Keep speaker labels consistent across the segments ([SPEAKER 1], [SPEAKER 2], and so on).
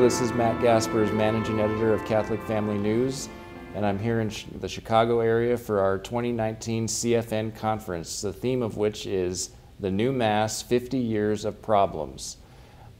[SPEAKER 1] this is Matt Gaspers, managing editor of Catholic Family News, and I'm here in the Chicago area for our 2019 CFN conference, the theme of which is The New Mass 50 Years of Problems.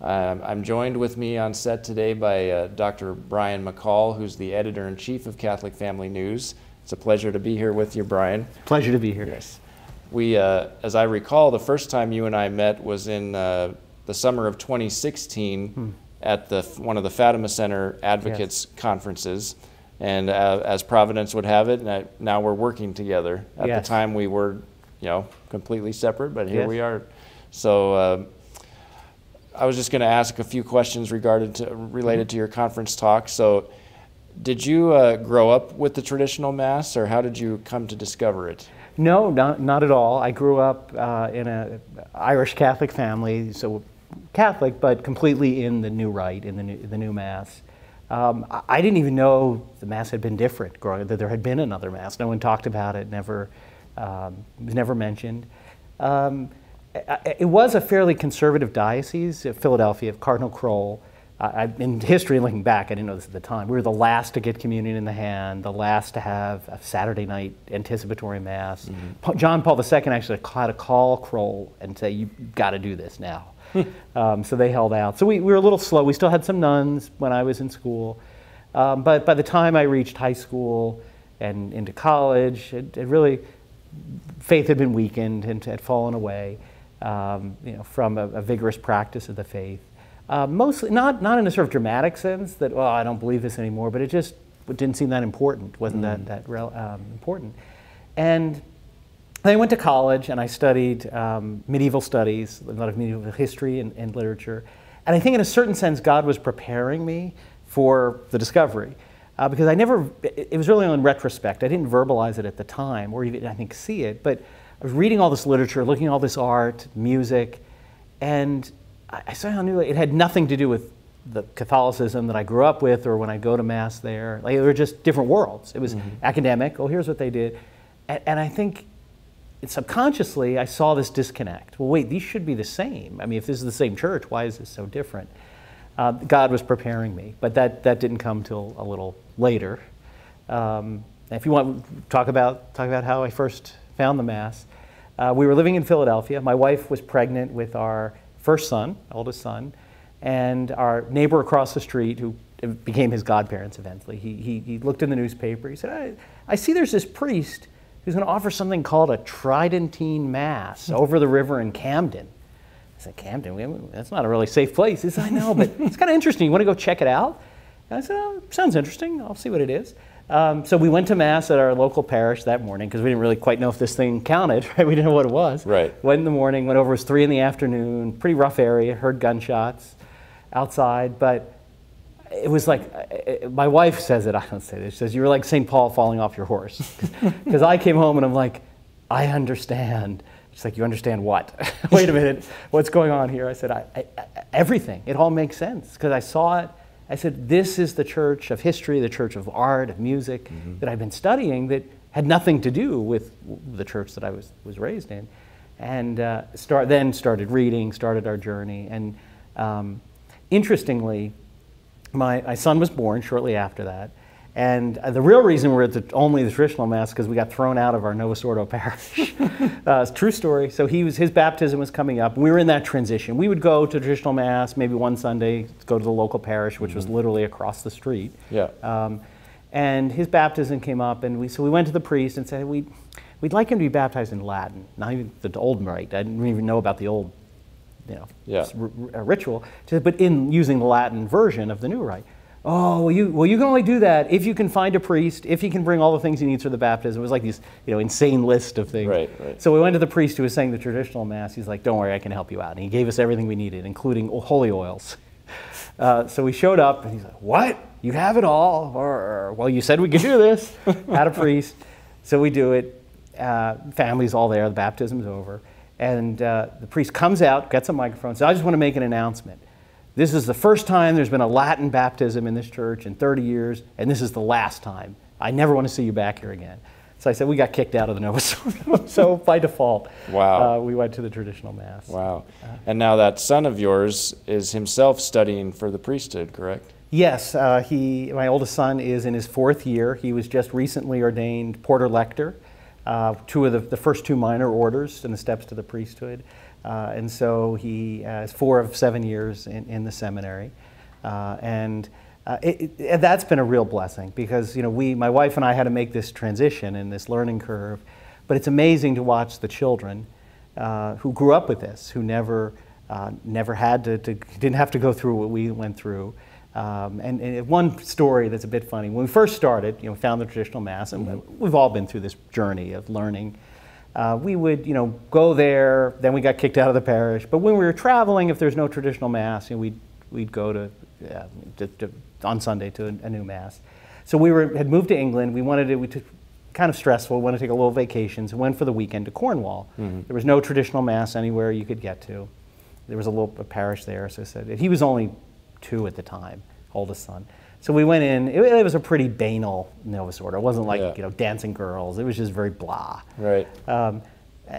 [SPEAKER 1] Uh, I'm joined with me on set today by uh, Dr. Brian McCall, who's the editor in chief of Catholic Family News. It's a pleasure to be here with you, Brian. Pleasure to be here. Yes. We, uh, as I recall, the first time you and I met was in uh, the summer of 2016. Hmm at the one of the Fatima Center advocates yes. conferences, and uh, as Providence would have it, now we're working together. At yes. the time, we were, you know, completely separate, but here yes. we are. So. Uh, I was just going to ask a few questions regarded to, related mm-hmm. to your conference talk. So, did you uh, grow up with the traditional mass, or how did you come to discover it?
[SPEAKER 2] No, not, not at all. I grew up uh, in an Irish Catholic family, so Catholic, but completely in the new rite, in the new, the new Mass. Um, I didn't even know the Mass had been different growing that there had been another Mass. No one talked about it, never, um, was never mentioned. Um, it was a fairly conservative diocese, Philadelphia, of Cardinal Kroll. in history, looking back, I didn't know this at the time. We were the last to get communion in the hand, the last to have a Saturday night anticipatory mass. Mm -hmm. John Paul II actually had to call Kroll and say, "You've got to do this now." um, so they held out. So we, we were a little slow. We still had some nuns when I was in school. Um, but by the time I reached high school and into college, it, it really, faith had been weakened and had fallen away um, you know, from a, a, vigorous practice of the faith. Uh, mostly, not, not in a sort of dramatic sense that, well, oh, I don't believe this anymore, but it just didn't seem that important, wasn't mm. that, that um, important. And I went to college and I studied um, medieval studies, a lot of medieval history and, and, literature. And I think in a certain sense, God was preparing me for the discovery. Uh, because I never, it, it was really in retrospect. I didn't verbalize it at the time or even, I think, see it. But I was reading all this literature, looking at all this art, music, and I, I somehow knew it had nothing to do with the Catholicism that I grew up with or when I go to Mass there. Like, they were just different worlds. It was mm -hmm. academic, oh, here's what they did. and, and I think subconsciously, I saw this disconnect. Well, wait, these should be the same. I mean, if this is the same church, why is this so different? Uh, God was preparing me, but that, that didn't come till a little later. Um, if you want, talk about talk about how I first found the Mass. Uh, we were living in Philadelphia. My wife was pregnant with our first son, oldest son, and our neighbor across the street, who became his godparents eventually. He he, he looked in the newspaper. He said, I, "I see there's this priest." He was going to offer something called a Tridentine Mass hmm. over the river in Camden. I said, Camden, that's not a really safe place. He said, I know, but it's kind of interesting. You want to go check it out? And I said, oh, sounds interesting. I'll see what it is. Um, so we went to mass at our local parish that morning because we didn't really quite know if this thing counted, right? We didn't know what it was. Right. Went in the morning, went over, it was three in the afternoon, pretty rough area, heard gunshots outside, but it was like it, uh, uh, my wife says it. I don't say this. She says you were like Saint Paul falling off your horse, because I came home and I'm like, I understand. She's like, you understand what? Wait a minute, what's going on here? I said, I, I, everything. It all makes sense because I saw it. I said, this is the church of history, the church of art, of music mm -hmm. that I've been studying that had nothing to do with the church that I was was raised in, and uh, start then started reading, started our journey, and um, interestingly my, my son was born shortly after that. And uh, the real reason we're at the, only the traditional mass because we got thrown out of our Novus Ordo parish. uh, true story. So he was his baptism was coming up. We were in that transition. We would go to traditional mass maybe one Sunday, go to the local parish, which mm -hmm. was mm-hmm. literally across the street. Yeah. Um, and his baptism came up, and we so we went to the priest and said we. We'd like him to be baptized in Latin, not even the old rite. I didn't even know about the old you know, yeah. a ritual, to, but in using the Latin version of the new rite. Oh, well you, well, you can only do that if you can find a priest, if you can bring all the things you need for the baptism. It was like this, you know, insane list of things. Right, right. So we went to the priest who was saying the traditional mass. He's like, don't worry, I can help you out. And he gave us everything we needed, including holy oils. Uh, so we showed up, and he's like, what? You have it all? Or, well, you said we could do this. Had a priest. So we do it. Uh, family's all there. The baptism's over. And uh, the priest comes out, gets a microphone, says, I just want to make an announcement. This is the first time there's been a Latin baptism in this church in 30 years, and this is the last time. I never want to see you back here again. So I said, we got kicked out of the Novus Ordo. so by default, wow. Uh, we went to the traditional Mass.
[SPEAKER 1] Wow. and now that son of yours is himself studying for the priesthood, correct?
[SPEAKER 2] Yes. Uh, he, my oldest son is in his fourth year. He was just recently ordained Porter Lector uh, two of the, the, first two minor orders and the steps to the priesthood. Uh, and so he has uh, four of seven years in, in the seminary. Uh, and uh, it, it, that's been a real blessing because you know we, my wife and I had to make this transition and this learning curve. But it's amazing to watch the children who grew up with this, who never, never had to, to, didn't have to go through what we went through. Um, and, and, one story that's a bit funny. When we first started, you know, we found the traditional mass, and we've all been through this journey of learning. Uh, we would, you know, go there. Then we got kicked out of the parish. But when we were traveling, if there's no traditional mass, you know, we'd we'd go to, yeah, to, to on Sunday to a, a, new mass. So we were had moved to England. We wanted to. We took, kind of stressful. We wanted to take a little vacation. So went for the weekend to Cornwall. Mm -hmm. There was no traditional mass anywhere you could get to. There was a little a parish there. So I said he was only two at the time, oldest son. So we went in. It, it was a pretty banal Novus Order. It wasn't like yeah. you know dancing girls. It was just very blah. Right. Um,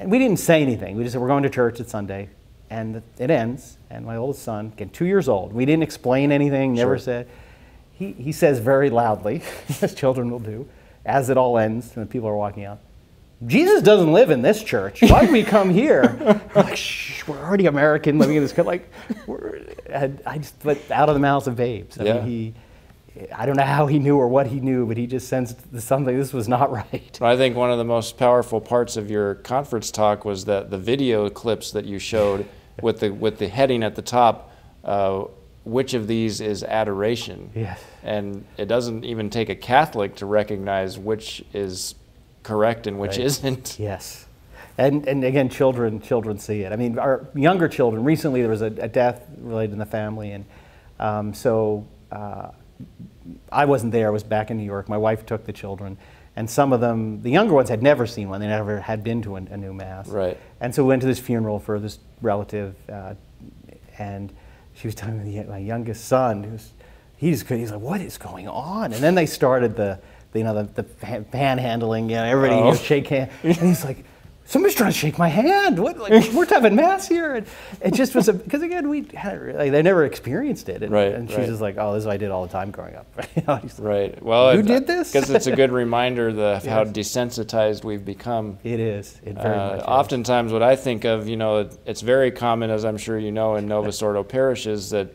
[SPEAKER 2] we didn't say anything. We just said we're going to church at Sunday, and it ends. And my oldest son, again, two years old. We didn't explain anything. Never sure. said. He he says very loudly, as children will do, as it all ends and the people are walking out. Jesus doesn't live in this church. Why do we come here? like, Shh, we're already American living in this country. Like, I just, but out of the mouths of babes. I yeah. mean, he, I don't know how he knew or what he knew, but he just sensed something. This was not right.
[SPEAKER 1] I think one of the most powerful parts of your conference talk was that the video clips that you showed with the with the heading at the top. Uh, which of these is adoration? Yes. And it doesn't even take a Catholic to recognize which is correct and which right.
[SPEAKER 2] isn't. Yes. And, and again, children children see it. I mean, our younger children. Recently, there was a, a death related in the family, and um, so uh, I wasn't there. I was back in New York. My wife took the children, and some of them, the younger ones, had never seen one. They never had been to a, a new mass. Right. And so we went to this funeral for this relative, uh, and she was telling me my youngest son, who's he's he's like, what is going on? And then they started the you know, the, the panhandling, you know, everybody oh. you know, oh. shake hands. And he's like, somebody's trying to shake my hand. What? Like, we're having mass here. And it just was because again, we had
[SPEAKER 1] like, they never experienced it. And, right. And she's right. just like, oh, this is what I did all the time growing up. you know, right. Well, who did this because uh, it's a good reminder the yes. how desensitized we've become. It is. It very uh, much. Oftentimes, is. what I think of, you know, it's very common, as I'm sure you know, in Novus Ordo parishes that.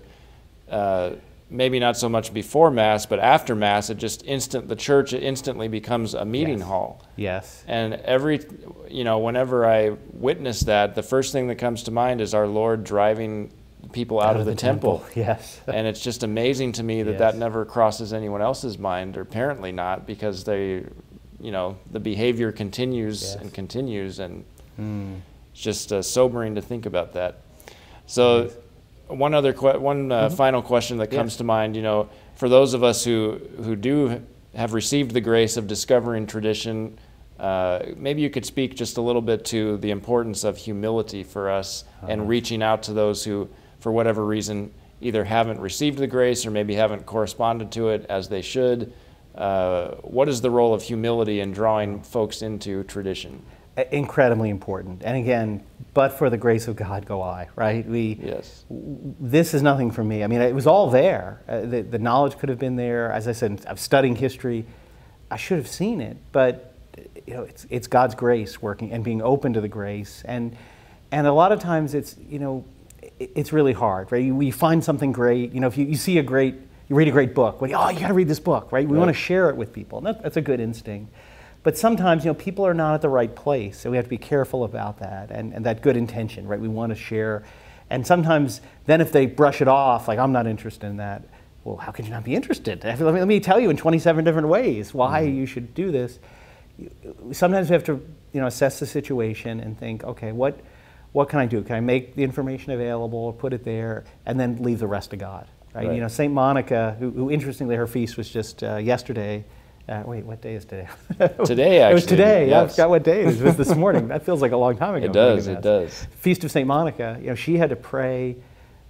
[SPEAKER 1] Uh, maybe not so much before mass but after mass it just instant the church instantly becomes a meeting yes. hall yes and every you know whenever i witness that the first thing that comes to mind is our lord driving people out, out of, of, the, the temple. temple. yes and it's just amazing to me that yes. that never crosses anyone else's mind or apparently not because they you know the behavior continues yes. and continues and mm. it's just uh, sobering to think about that so one other que- one uh, mm-hmm. final question that comes yeah. to mind. You know, for those of us who who do have received the grace of discovering tradition, uh, maybe you could speak just a little bit to the importance of humility for us uh-huh. and reaching out to those who, for whatever reason, either haven't received the grace or maybe haven't corresponded to it as they should. Uh, what is the role of humility in drawing folks into tradition?
[SPEAKER 2] incredibly important. And again, but for the grace of God, go I. Right? We. Yes. This is nothing for me. I mean, it was all there. Uh, the, the knowledge could have been there. As I said, I'm studying history. I should have seen it, but you know, it's it's God's grace working and being open to the grace. And and a lot of times, it's you know, it's really hard. Right? You, you find something great. You know, if you, you see a great you read a great book. Well, oh, you got to read this book, right? We want to share it with people. That, that's a good instinct. But sometimes, you know, people are not at the right place, so we have to be careful about that and, and that good intention, right? We want to share. And sometimes then if they brush it off, like, I'm not interested in that, well, how could you not be interested? Let me, let me tell you in 27 different ways why mm-hmm. you should do this. Sometimes we have to, you know, assess the situation and think, okay, what, what can I do? Can I make the information available or put it there and then leave the rest to God? Right? right. You know, St. Monica, who, who, interestingly, her feast was just uh, yesterday, uh, wait, what day is today? today, actually. It was today. Yes. I forgot what day It was this morning. that feels like a long time ago. It does. It does. Feast of St. Monica. You know, she had to pray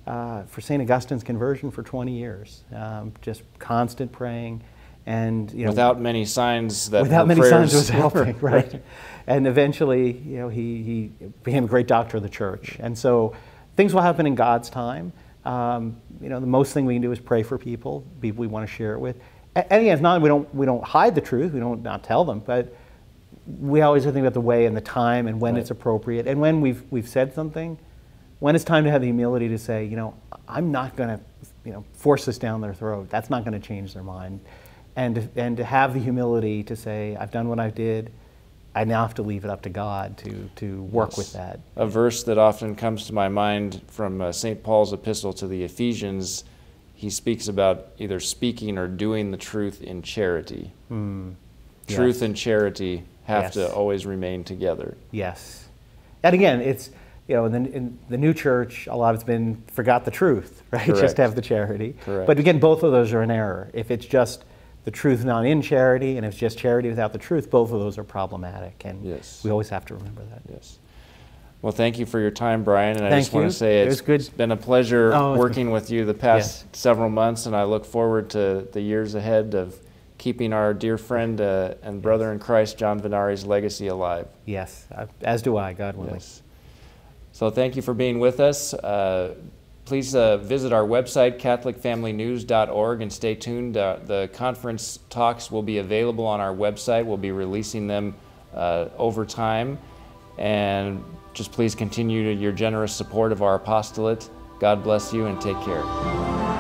[SPEAKER 2] uh, for St. Augustine's conversion for 20 years, um, just constant praying. And, you know, without many
[SPEAKER 1] signs that without many signs was helping, right?
[SPEAKER 2] right? And eventually, you know, he, he became a great doctor of the church. And so things will happen in God's time. Um, you know, the most thing we can do is pray for people, people we want to share it with and again, it's not we don't we don't hide the truth, we don't not tell them, but we always think about the way and the time and when right. it's appropriate and when we've we've said something, when it's time to have the humility to say, you know, I'm not going to, you know, force this down their throat. That's not going to change their mind, and and to have the humility to say, I've done what I did. I now have to leave it up to God to, to work yes. with that. A
[SPEAKER 1] verse that often comes to my mind from uh, St. Paul's epistle to the Ephesians he speaks about either speaking or doing the truth in charity. Mm. Truth yes. and charity have yes. to always remain together.
[SPEAKER 2] Yes. And again, it's, you know, in the, in the new church, a lot has been forgot the truth, right? Correct. Just have the charity. Correct. But again, both of those are an error. If it's just the truth not in charity and if it's just charity without the truth, both of those are
[SPEAKER 1] problematic. And yes. we always have to remember that. Yes. Well, thank you for your time, Brian. And thank I just you. want to say it's, it it's been a pleasure oh, working with you the past yes. several months, and I look forward to the years ahead of keeping our dear friend uh, and brother yes. in Christ, John Venari's legacy alive. Yes, as do I, God willing. Yes. So thank you for being with us. Uh, please uh, visit our website, CatholicFamilyNews.org, and stay tuned. Uh, the conference talks will be available on our website. We'll be releasing them uh, over time. And just please continue your generous support of our apostolate. God bless you and take care.